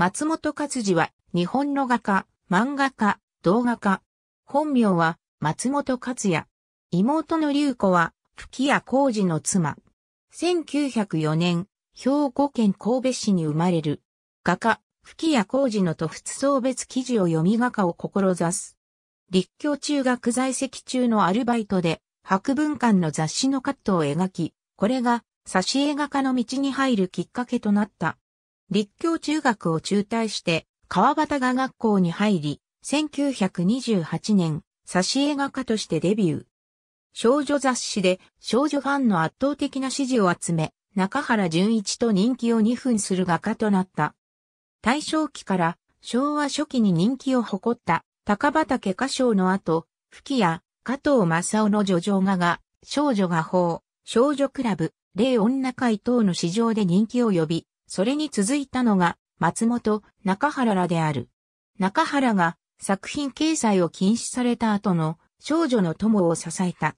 松本勝治は日本の画家、漫画家、動画家。本名は松本勝也。妹の龍子は吹谷浩二の妻。1904年、兵庫県神戸市に生まれる。画家、吹谷浩二のと仏送別記事を読み画家を志す。立教中学在籍中のアルバイトで、博文館の雑誌のカットを描き、これが、挿絵画家の道に入るきっかけとなった。立教中学を中退して、川端画学校に入り、1928年、挿絵画家としてデビュー。少女雑誌で少女ファンの圧倒的な支持を集め、中原淳一と人気を2分する画家となった。大正期から昭和初期に人気を誇った高畑歌唱の後、吹や加藤正夫の叙情画が少女画法、少女クラブ、霊女会等の市場で人気を呼び、それに続いたのが、松本、中原らである。中原が作品掲載を禁止された後の少女の友を支えた。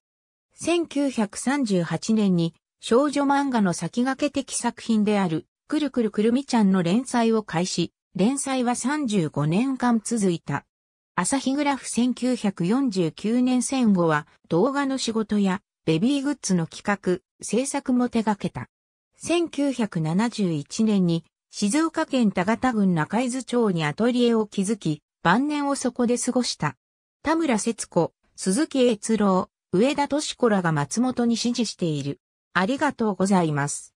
1938年に少女漫画の先駆け的作品である、くるくるくるみちゃんの連載を開始、連載は35年間続いた。朝日グラフ1949年戦後は動画の仕事やベビーグッズの企画、制作も手掛けた。1971年に静岡県田形郡中伊豆町にアトリエを築き、晩年をそこで過ごした。田村節子、鈴木悦郎、上田敏子らが松本に支持している。ありがとうございます。